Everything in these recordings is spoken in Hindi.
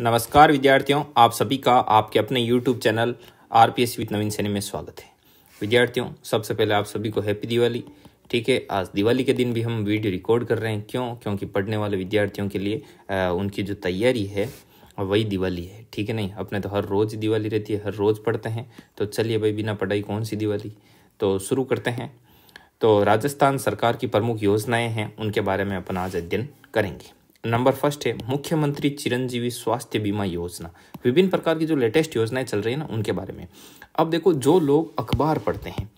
नमस्कार विद्यार्थियों आप सभी का आपके अपने YouTube channel R P S with Naveen Saini में स्वागत है विद्यार्थियों सबसे पहले आप सभी को हैप्पी दिवाली ठीक है आज दिवाली के दिन भी हम वीडियो रिकॉर्ड कर रहे हैं क्यों क्योंकि पढ़ने वाले विद्यार्थियों के लिए आ, उनकी जो तैयारी है वही दिवाली है ठीक है नहीं अपने तो हर रोज़ दिवाली रहती है हर रोज़ पढ़ते हैं तो चलिए भाई बिना पढ़ाई कौन सी दिवाली तो शुरू करते हैं तो राजस्थान सरकार की प्रमुख योजनाएँ हैं उनके बारे में अपन आज अध्ययन करेंगे नंबर फर्स्ट है मुख्यमंत्री चिरंजीवी स्वास्थ्य बीमा योजना विभिन्न प्रकार की जो लेटेस्ट योजनाएं चल रही है ना उनके बारे में अब देखो जो लोग अखबार पढ़ते हैं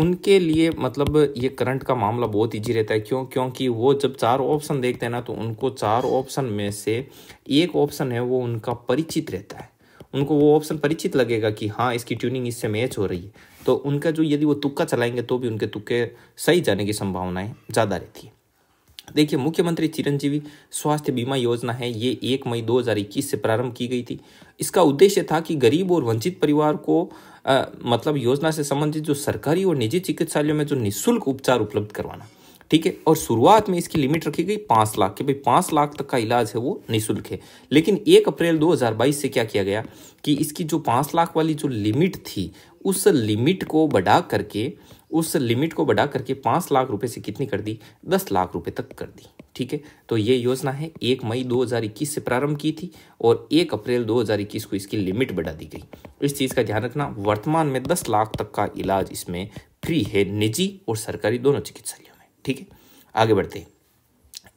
उनके लिए मतलब ये करंट का मामला बहुत ईजी रहता है क्यों क्योंकि वो जब चार ऑप्शन देखते हैं ना तो उनको चार ऑप्शन में से एक ऑप्शन है वो उनका परिचित रहता है उनको वो ऑप्शन परिचित लगेगा कि हाँ इसकी ट्यूनिंग इससे मैच हो रही है तो उनका जो यदि वो तुक्का चलाएंगे तो भी उनके तुक्के सही जाने की संभावनाएं ज़्यादा रहती है देखिए मुख्यमंत्री चिरंजीवी स्वास्थ्य बीमा योजना है ये एक मई 2021 से प्रारंभ की गई थी इसका उद्देश्य था कि गरीब और वंचित परिवार को आ, मतलब योजना से संबंधित जो सरकारी और निजी चिकित्सालयों में जो निःशुल्क उपचार उपलब्ध करवाना ठीक है और शुरुआत में इसकी लिमिट रखी गई पाँच लाख कि भाई पाँच लाख तक का इलाज है वो निःशुल्क है लेकिन एक अप्रैल 2022 से क्या किया गया कि इसकी जो पाँच लाख वाली जो लिमिट थी उस लिमिट को बढ़ा करके उस लिमिट को बढ़ा करके पाँच लाख रुपए से कितनी कर दी दस लाख रुपए तक कर दी ठीक है तो ये योजना है एक मई 2021 से प्रारंभ की थी और एक अप्रैल 2021 को इसकी लिमिट बढ़ा दी गई इस चीज़ का ध्यान रखना वर्तमान में दस लाख तक का इलाज इसमें फ्री है निजी और सरकारी दोनों चिकित्सालयों में ठीक है आगे बढ़ते हैं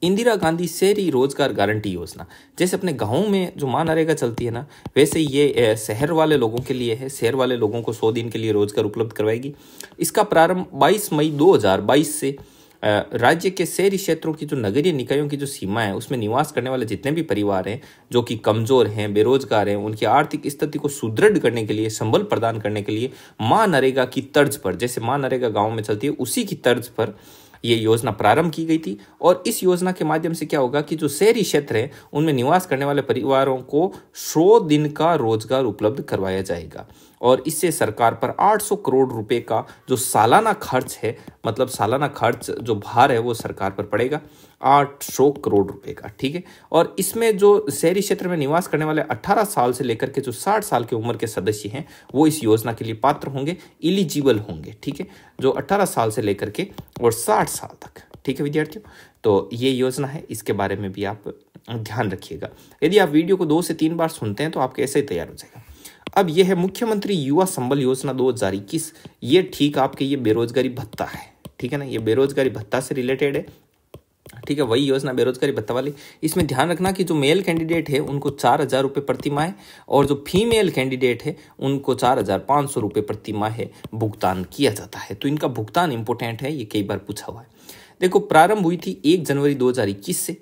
इंदिरा गांधी शहरी रोजगार गारंटी योजना जैसे अपने गाँव में जो मां नरेगा चलती है ना वैसे ये शहर वाले लोगों के लिए है शहर वाले लोगों को सौ दिन के लिए रोजगार उपलब्ध करवाएगी इसका प्रारंभ बाईस मई दो से राज्य के शहरी क्षेत्रों की जो नगरीय निकायों की जो सीमा है उसमें निवास करने वाले जितने भी परिवार हैं जो कि कमज़ोर हैं बेरोजगार हैं उनकी आर्थिक स्थिति को सुदृढ़ करने के लिए संबल प्रदान करने के लिए माँ नरेगा की तर्ज पर जैसे माँ नरेगा गाँव में चलती है उसी की तर्ज पर ये योजना प्रारंभ की गई थी और इस योजना के माध्यम से क्या होगा कि जो शहरी क्षेत्र है उनमें निवास करने वाले परिवारों को सौ दिन का रोजगार उपलब्ध करवाया जाएगा और इससे सरकार पर 800 करोड़ रुपए का जो सालाना खर्च है मतलब सालाना खर्च जो भार है वो सरकार पर पड़ेगा आठ सौ करोड़ रुपए का ठीक है और इसमें जो शहरी क्षेत्र में निवास करने वाले 18 साल से लेकर के जो 60 साल की उम्र के सदस्य हैं वो इस योजना के लिए पात्र होंगे इलिजिबल होंगे ठीक है जो 18 साल से लेकर के और 60 साल तक ठीक है विद्यार्थियों तो ये योजना है इसके बारे में भी आप ध्यान रखिएगा यदि आप वीडियो को दो से तीन बार सुनते हैं तो आप कैसे ही तैयार हो जाएगा अब यह है मुख्यमंत्री युवा संबल योजना इक्कीस ये ठीक आपके ये बेरोजगारी भत्ता है ठीक है ना ये बेरोजगारी भत्ता से रिलेटेड है ठीक है वही योजना बेरोजगारी भत्ता वाली इसमें ध्यान रखना कि जो मेल कैंडिडेट है उनको चार हज़ार रुपये प्रति माह और जो फीमेल कैंडिडेट है उनको चार हज़ार पाँच सौ रुपये प्रति माह भुगतान किया जाता है तो इनका भुगतान इंपोर्टेंट है ये कई बार पूछा हुआ है देखो प्रारंभ हुई थी एक जनवरी दो से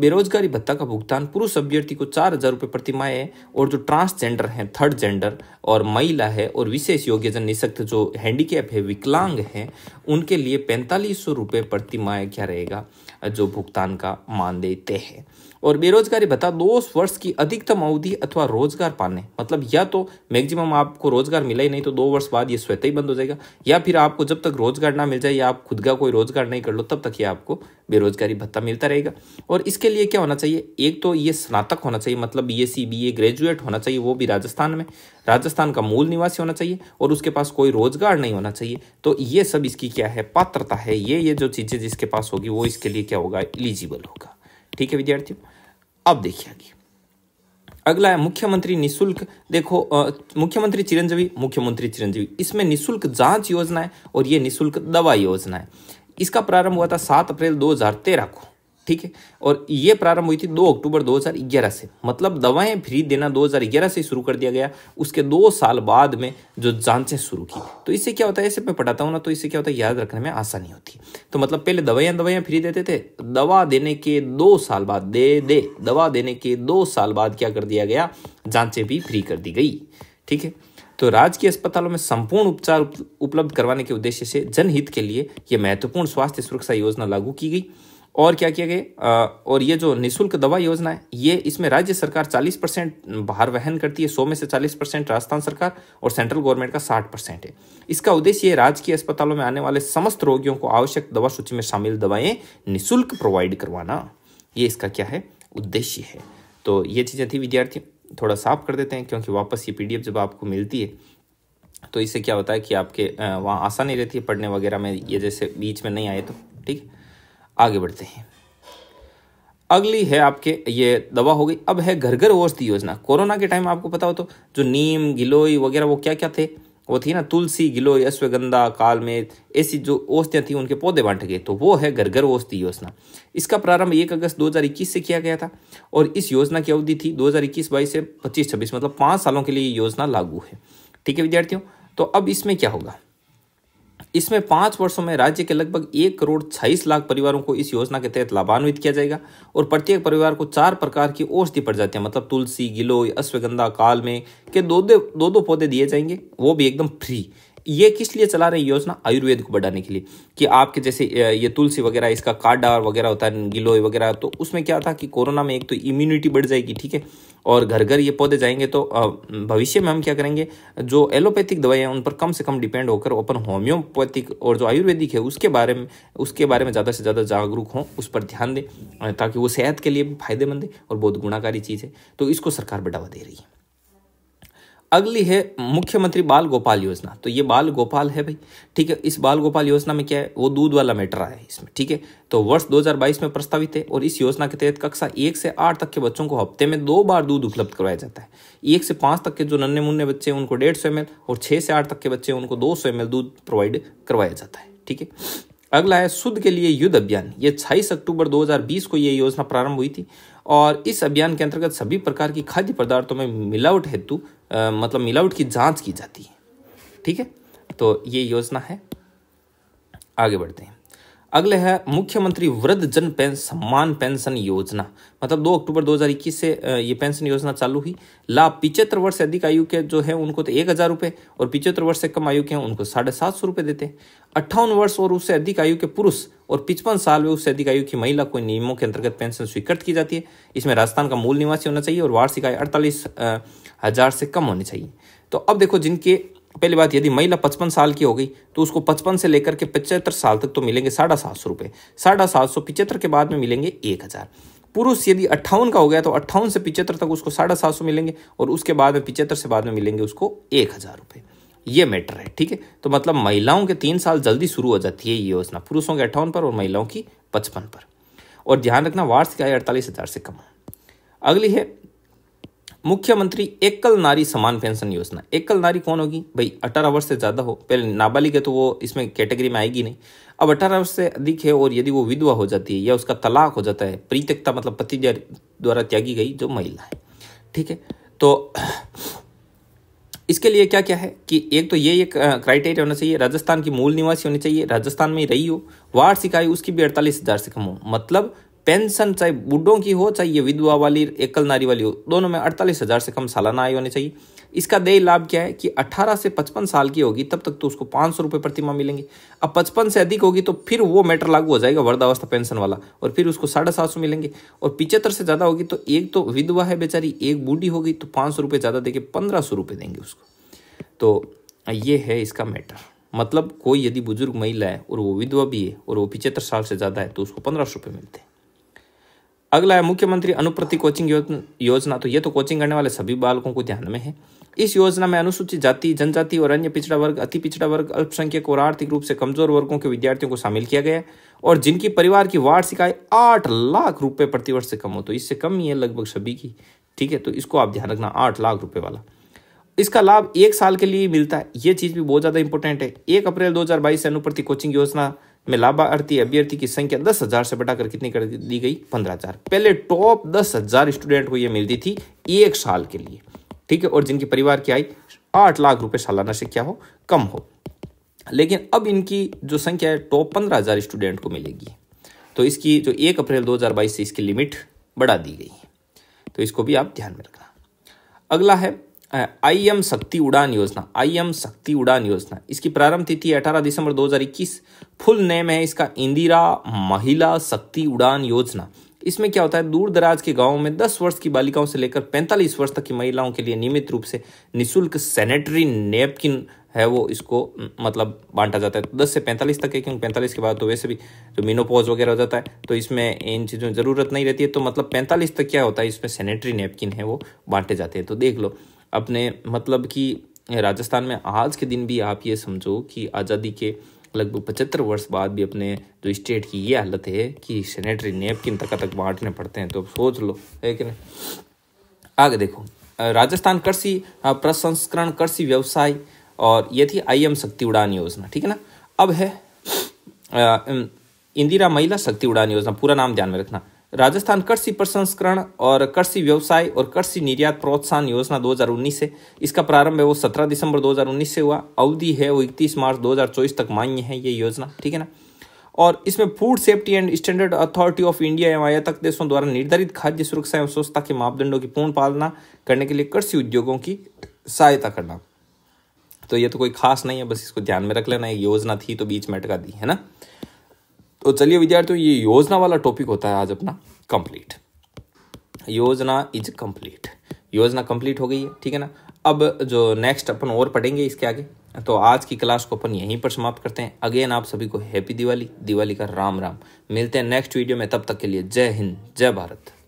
बेरोजगारी भत्ता का भुगतान पुरुष अभ्यर्थी को चार हजार रुपये प्रति माह है और जो ट्रांसजेंडर हैं थर्ड जेंडर और महिला है और विशेष योग्यजन निशक्त जो हैंडीकैप है विकलांग हैं उनके लिए पैंतालीस सौ रुपये प्रति माह क्या रहेगा जो भुगतान का मान देते हैं और बेरोजगारी भत्ता दो वर्ष की अधिकतम अवधि अथवा रोजगार पाने मतलब या तो मैक्सिमम आपको रोजगार मिला ही नहीं तो दो वर्ष बाद ये स्वेत ही बंद हो जाएगा या फिर आपको जब तक रोजगार ना मिल जाए या आप खुद का कोई रोजगार नहीं कर लो तब तक ये आपको बेरोजगारी भत्ता मिलता रहेगा और इसके लिए क्या होना चाहिए एक तो ये स्नातक होना चाहिए मतलब बी एस ग्रेजुएट होना चाहिए वो भी राजस्थान में राजस्थान का मूल निवासी होना चाहिए और उसके पास कोई रोजगार नहीं होना चाहिए तो ये सब इसकी क्या है पात्रता है ये ये जो चीज़ें जिसके पास होगी वो इसके लिए क्या होगा एलिजिबल होगा ठीक है विद्यार्थियों अब देखिए आगे अगला है मुख्यमंत्री निशुल्क देखो मुख्यमंत्री चिरंजीवी मुख्यमंत्री चिरंजीवी इसमें निशुल्क जांच योजना है और ये निशुल्क दवा योजना है इसका प्रारंभ हुआ था सात अप्रैल दो को ठीक है और ये प्रारंभ हुई थी 2 अक्टूबर 2011 से मतलब दवाएं फ्री देना 2011 से शुरू कर दिया गया उसके दो साल बाद में जो जांचें शुरू की तो इससे क्या होता है ऐसे मैं पढ़ाता हूँ ना तो इससे क्या होता है याद रखने में आसानी होती तो मतलब पहले दवाइयाँ दवाइयाँ फ्री देते थे दवा देने के दो साल बाद दे दे दवा देने के दो साल बाद क्या कर दिया गया जाँचें भी फ्री कर दी गई ठीक है तो राजकीय अस्पतालों में संपूर्ण उपचार उपलब्ध करवाने के उद्देश्य से जनहित के लिए यह महत्वपूर्ण स्वास्थ्य सुरक्षा योजना लागू की गई और क्या किया गया और ये जो निःशुल्क दवा योजना है ये इसमें राज्य सरकार 40 परसेंट भार वहन करती है 100 में से 40 परसेंट राजस्थान सरकार और सेंट्रल गवर्नमेंट का 60 परसेंट है इसका उद्देश्य ये राजकीय अस्पतालों में आने वाले समस्त रोगियों को आवश्यक दवा सूची में शामिल दवाएं निःशुल्क प्रोवाइड करवाना ये इसका क्या है उद्देश्य है तो ये चीज़ें थी विद्यार्थी थोड़ा साफ कर देते हैं क्योंकि वापस ये पी जब आपको मिलती है तो इससे क्या होता है कि आपके वहाँ आसानी रहती है पढ़ने वगैरह में ये जैसे बीच में नहीं आए तो ठीक है आगे बढ़ते हैं अगली है आपके ये दवा हो गई अब है घर घर औषधि योजना कोरोना के टाइम आपको पता हो तो जो नीम गिलोई वगैरह वो क्या क्या थे वो थी ना तुलसी गिलोई अश्वगंधा कालमेथ ऐसी जो औषधियाँ थी उनके पौधे बांट गए तो वो है घर घर औषधि योजना इसका प्रारंभ एक अगस्त 2021 से किया गया था और इस योजना की अवधि थी 2021 हज़ार से 25-26 मतलब पाँच सालों के लिए योजना लागू है ठीक है विद्यार्थियों तो अब इसमें क्या होगा इसमें पांच वर्षों में राज्य के लगभग एक करोड़ छाईस लाख परिवारों को इस योजना के तहत लाभान्वित किया जाएगा और प्रत्येक परिवार को चार प्रकार की औषधि प्रजातियां मतलब तुलसी गिलोय अश्वगंधा काल में के दो दो दो पौधे दिए जाएंगे वो भी एकदम फ्री ये किस लिए चला रही योजना आयुर्वेद को बढ़ाने के लिए कि आपके जैसे ये तुलसी वगैरह इसका काडा वगैरह होता है गिलोय वगैरह तो उसमें क्या था कि कोरोना में एक तो इम्यूनिटी बढ़ जाएगी ठीक है और घर घर ये पौधे जाएंगे तो भविष्य में हम क्या करेंगे जो एलोपैथिक दवाई हैं उन पर कम से कम डिपेंड होकर अपन होम्योपैथिक और जो आयुर्वेदिक है उसके बारे में उसके बारे में ज़्यादा से ज़्यादा जागरूक हों उस पर ध्यान दें ताकि वो सेहत के लिए फायदेमंद है और बहुत गुणाकारी चीज़ है तो इसको सरकार बढ़ावा दे रही है अगली है मुख्यमंत्री बाल गोपाल योजना तो ये बाल गोपाल है भाई ठीक है इस बाल गोपाल योजना में क्या है वो दूध वाला मैटर आया है इसमें ठीक है तो वर्ष 2022 में प्रस्तावित है और इस योजना के तहत कक्षा एक से आठ तक के बच्चों को हफ्ते में दो बार दूध उपलब्ध करवाया जाता है एक से पाँच तक के जो नन्हे मुन्ने बच्चे हैं उनको डेढ़ सौ और छः से आठ तक के बच्चे उनको दो सौ दूध प्रोवाइड करवाया जाता है ठीक है अगला है शुद्ध के लिए युद्ध अभियान ये 26 अक्टूबर 2020 को ये योजना प्रारंभ हुई थी और इस अभियान के अंतर्गत सभी प्रकार की खाद्य पदार्थों में मिलावट हेतु मतलब मिलावट की जांच की जाती है ठीक है तो ये योजना है आगे बढ़ते हैं अगले है मुख्यमंत्री वृद्ध जन पेंशन सम्मान पेंशन योजना मतलब 2 अक्टूबर 2021 से ये पेंशन योजना चालू हुई लाभ पिचहत्तर वर्ष से अधिक आयु के जो है उनको तो एक हज़ार रुपये और पिचहत्तर वर्ष से कम आयु के हैं उनको साढ़े सात सौ रुपये देते हैं अट्ठावन वर्ष और उससे अधिक आयु के पुरुष और पिचपन साल में उससे अधिक आयु की महिला को नियमों के अंतर्गत पेंशन स्वीकृत की जाती है इसमें राजस्थान का मूल निवासी होना चाहिए और वार्षिक आय अड़तालीस हज़ार से कम होनी चाहिए तो अब देखो जिनके पहली बात यदि महिला पचपन साल की हो गई तो उसको पचपन से लेकर के पचहत्तर साल तक तो मिलेंगे साढ़ा सात सौ रुपये साढ़ा सात सौ पिचहत्तर के बाद में मिलेंगे एक हज़ार पुरुष यदि अट्ठावन का हो गया तो अट्ठावन से पिचहत्तर तक उसको साढ़े सात सौ मिलेंगे और उसके बाद में पिचहत्तर से बाद में मिलेंगे उसको एक हज़ार रुपये ये मैटर है ठीक है तो मतलब महिलाओं के तीन साल जल्दी शुरू हो जाती है ये योजना पुरुषों के अट्ठावन पर और महिलाओं की पचपन पर और ध्यान रखना वार्षिक आय अड़तालीस हज़ार से कम अगली है मुख्यमंत्री एकल नारी समान पेंशन योजना एकल नारी कौन होगी भाई अठारह वर्ष से ज़्यादा हो पहले नाबालिग है तो वो इसमें कैटेगरी में आएगी नहीं अब अठारह वर्ष से अधिक है और यदि वो विधवा हो जाती है या उसका तलाक हो जाता है प्रीत्यक्ता मतलब पति द्वारा त्यागी गई जो महिला है ठीक है तो इसके लिए क्या क्या है कि एक तो ये एक क्राइटेरिया होना चाहिए राजस्थान की मूल निवासी होनी चाहिए राजस्थान में रही हो वार्षिक आयु उसकी भी अड़तालीस हज़ार से कम हो मतलब पेंशन चाहे बूढ़ों की हो चाहे ये विधवा वाली एकल नारी वाली हो दोनों में अड़तालीस हज़ार से कम सालाना आय होनी चाहिए इसका देय लाभ क्या है कि 18 से 55 साल की होगी तब तक तो उसको पाँच सौ रुपये प्रतिमा मिलेंगे अब 55 से अधिक होगी तो फिर वो मैटर लागू हो जाएगा वर्धावस्था पेंशन वाला और फिर उसको साढ़े सात सौ मिलेंगे और पिचहत्तर से ज़्यादा होगी तो एक तो विधवा है बेचारी एक बूढ़ी होगी तो पाँच सौ रुपये ज़्यादा देके पंद्रह सौ रुपये देंगे उसको तो ये है इसका मैटर मतलब कोई यदि बुजुर्ग महिला है और वो विधवा भी है और वो पिचहत्तर साल से ज़्यादा है तो उसको पंद्रह सौ रुपये मिलते हैं अगला है मुख्यमंत्री अनुप्रति कोचिंग योजना तो ये तो कोचिंग करने वाले सभी बालकों को ध्यान में है इस योजना में अनुसूचित जाति जनजाति और अन्य पिछड़ा वर्ग अति पिछड़ा वर्ग अल्पसंख्यक और आर्थिक रूप से कमजोर वर्गों के विद्यार्थियों को शामिल किया गया और जिनकी परिवार की वार्षिक आय आठ लाख रुपए प्रतिवर्ष से कम हो तो इससे कम ही है लगभग सभी की ठीक है तो इसको आप ध्यान रखना आठ लाख रुपए वाला इसका लाभ एक साल के लिए मिलता है ये चीज़ भी बहुत ज़्यादा इंपॉर्टेंट है एक अप्रैल दो से अनुप्रति कोचिंग योजना में लाभार्थी अभ्यर्थी की संख्या दस हजार से बढ़ाकर कितनी कर दी गई पंद्रह हजार पहले टॉप दस हजार स्टूडेंट को यह मिलती थी एक साल के लिए ठीक है और जिनके परिवार की आई आठ लाख रुपए सालाना से क्या हो कम हो लेकिन अब इनकी जो संख्या है टॉप पंद्रह स्टूडेंट को मिलेगी तो इसकी जो एक अप्रैल दो से इसकी लिमिट बढ़ा दी गई तो इसको भी आप ध्यान में रखना अगला है आई एम शक्ति उड़ान योजना आई एम शक्ति उड़ान योजना इसकी प्रारंभ तिथि 18 दिसंबर 2021 फुल नेम है इसका इंदिरा महिला शक्ति उड़ान योजना इसमें क्या होता है दूर दराज के गांवों में 10 वर्ष की बालिकाओं से लेकर 45 वर्ष तक की महिलाओं के लिए नियमित रूप से निशुल्क सैनिटरी नेपकिन है वो इसको मतलब बांटा जाता है तो दस से पैंतालीस तक है क्योंकि पैंतालीस के बाद तो वैसे भी जो मीनोपोज वगैरह हो जाता है तो इसमें इन चीज़ों की ज़रूरत नहीं रहती है तो मतलब पैंतालीस तक क्या होता है इसमें सैनिटरी नेपकिन है वो बांटे जाते हैं तो देख लो अपने मतलब कि राजस्थान में आज के दिन भी आप ये समझो कि आज़ादी के लगभग पचहत्तर वर्ष बाद भी अपने जो स्टेट की ये हालत है कि सैनिटरी नेपकिन तक तक बांटने पड़ते हैं तो सोच लो है कि नहीं आगे देखो राजस्थान कृषि हाँ, प्रसंस्करण कृषि व्यवसाय और ये थी आई एम शक्ति उड़ान योजना ठीक है ना अब है इंदिरा महिला शक्ति उड़ान योजना पूरा नाम ध्यान में रखना राजस्थान कृषि प्रसंस्करण और कृषि व्यवसाय और कृषि निर्यात प्रोत्साहन योजना 2019 से इसका प्रारंभ है वो 17 दिसंबर 2019 से हुआ अवधि है वो 31 मार्च 2024 तक मान्य है ये योजना ठीक है ना और इसमें food safety and standard authority of India एवं आयातक देशों द्वारा निर्धारित खाद्य सुरक्षा एवं स्वच्छता के मापदंडों की पूर्ण पालना करने के लिए कृषि उद्योगों की सहायता करना तो ये तो कोई खास नहीं है बस इसको ध्यान में रख लेना एक योजना थी तो बीच में अटका दी है ना तो चलिए विद्यार्थियों ये योजना वाला टॉपिक होता है आज अपना कंप्लीट योजना इज कंप्लीट योजना कंप्लीट हो गई है ठीक है ना अब जो नेक्स्ट अपन और पढ़ेंगे इसके आगे तो आज की क्लास को अपन यहीं पर समाप्त करते हैं अगेन आप सभी को हैप्पी दिवाली दिवाली का राम राम मिलते हैं नेक्स्ट वीडियो में तब तक के लिए जय हिंद जय भारत